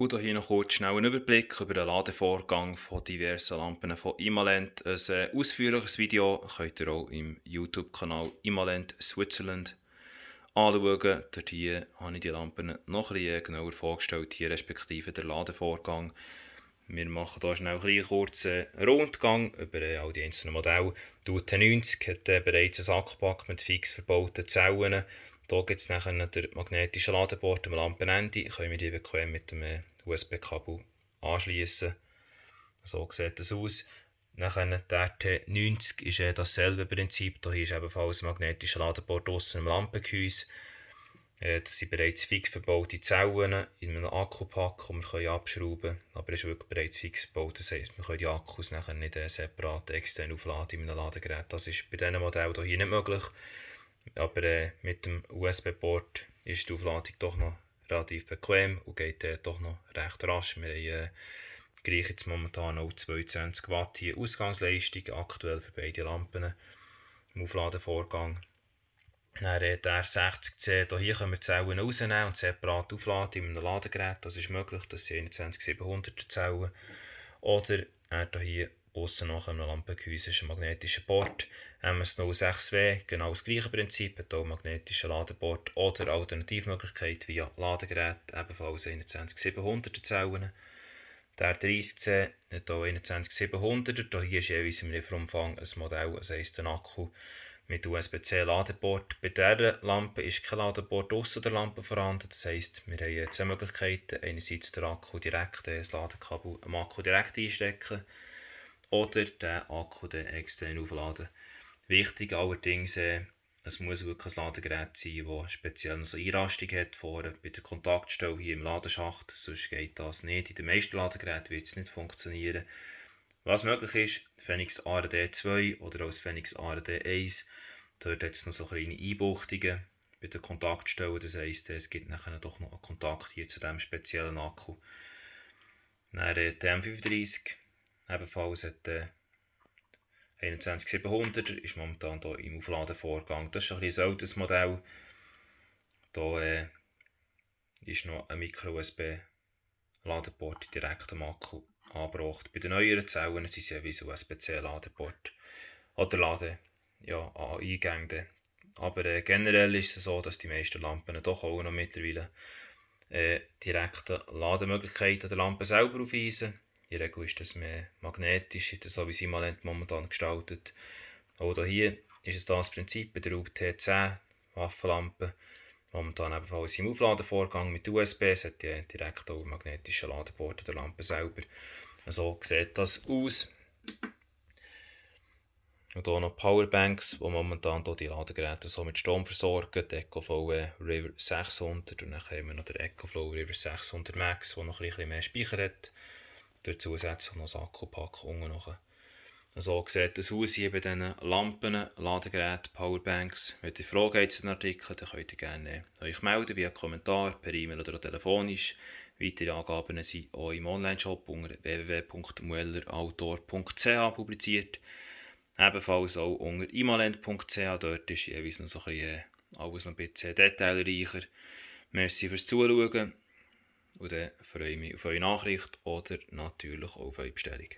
Und hier noch kurz schnell einen Überblick über den Ladevorgang von diversen Lampen von Imalent. Ein äh, ausführliches Video könnt ihr auch im YouTube-Kanal Imalent Switzerland anschauen. Dort hier habe ich die Lampen noch etwas genauer vorgestellt, hier respektive der Ladevorgang. Wir machen hier schnell einen kurzen Rundgang über äh, all die einzelnen Modelle. Die UT90 hat äh, bereits einen Sackpack mit fix verbauten Zellen. Hier gibt es nachher den magnetischen Ladeport am Lampenende. Können wir die bequem mit dem äh, USB-Kabel anschließen. So sieht das aus. Nachher äh, der RT90 ist äh, dasselbe Prinzip. Hier ist ebenfalls ein magnetischer Ladeport außen am Lampengehäuse. das sind bereits fix verbaute Zellen in einem Akkupack, die wir können abschrauben Aber es ist wirklich bereits fix verbaut. Das heisst, wir können die Akkus nicht separat extern aufladen in einem Ladegerät. Das ist bei diesem Modell hier nicht möglich. Aber äh, mit dem USB-Port ist die Aufladung doch noch relativ bequem und geht äh, doch noch recht rasch. Wir haben äh, gleich jetzt momentan auch 22 Watt hier Ausgangsleistung, aktuell für beide Lampen im Aufladevorgang. Dann äh, der 60C, hier können wir die Zellen rausnehmen und separat aufladen in einem Ladegerät. Das ist möglich, dass sie 21700 Zellen. Oder er äh, hier außen nach einem Lampenküsse ist ein magnetischer Port. MS06W, genau das gleiche Prinzip, hat auch einen magnetischen Ladeport oder Alternativmöglichkeit via Ladegerät, ebenfalls 21700er Zellen. Der 30C hat auch 21700er, hier ist jeweils im Lieferumfang ein Modell, das heisst ein Akku mit USB-C Ladeport. Bei dieser Lampe ist kein Ladeport außer der Lampe vorhanden. Das heisst, wir haben zwei Möglichkeiten. Einerseits den Akku direkt, äh, das Ladekabel am Akku direkt einstecken oder den Akku dann extern aufladen. Wichtig allerdings, äh, es muss wirklich ein Ladegerät sein, das speziell noch so Einrastung hat vorne bei der Kontaktstelle hier im Ladenschacht, sonst geht das nicht. In den meisten Ladegeräten wird es nicht funktionieren. Was möglich ist, Phoenix ARD 2 oder auch das Phoenix ARD 1, dort hat es noch so kleine Einbuchtungen bei den Kontaktstellen, das heisst, es gibt nachher doch noch einen Kontakt hier zu diesem speziellen Akku. Dann der tm 35 Ebenfalls hat äh, der 21700 ist momentan hier im Aufladenvorgang. Das ist ein, ein altes Modell. Hier äh, ist noch ein Micro-USB-Ladeport direkt am Akku angebracht. Bei den neueren Zellen sind sie wie USB-C-Ladeport oder Lade ja, an Eingängen. Aber äh, generell ist es so, dass die meisten Lampen doch auch noch mittlerweile äh, direkte Lademöglichkeiten der Lampe selber aufweisen. In der Regel ist das mehr magnetisch, so wie sie mal momentan gestaltet. Oder hier ist es das Prinzip bei der UT10 Waffenlampe. Momentan ebenfalls im Aufladevorgang mit USB. Es hat ja direkt auch magnetische Ladeport der Lampe selber. So also sieht das aus. Und hier noch Powerbanks, die momentan hier die Ladegeräte so mit Strom versorgen. Der EcoFlow River 600 und dann haben wir noch den EcoFlow River 600 Max, der noch ein bisschen mehr Speicher hat. Durch zusätzlich noch Sakkopack unten noch. So also, sieht es aus hier bei diesen Lampen, Ladegeräten, Powerbanks. Wenn ihr Fragen habt zu den Artikeln, dann könnt ihr gerne euch melden via Kommentar, per E-Mail oder telefonisch. Weitere Angaben sind auch im Onlineshop unter www.muellerautor.ch publiziert. Ebenfalls auch unter imalent.ch, dort ist jeweils noch so ein bisschen, äh, alles noch ein bisschen detailreicher. Merci fürs Zuschauen. Und dann freue ich mich auf eure Nachricht oder natürlich auf eure Bestellung.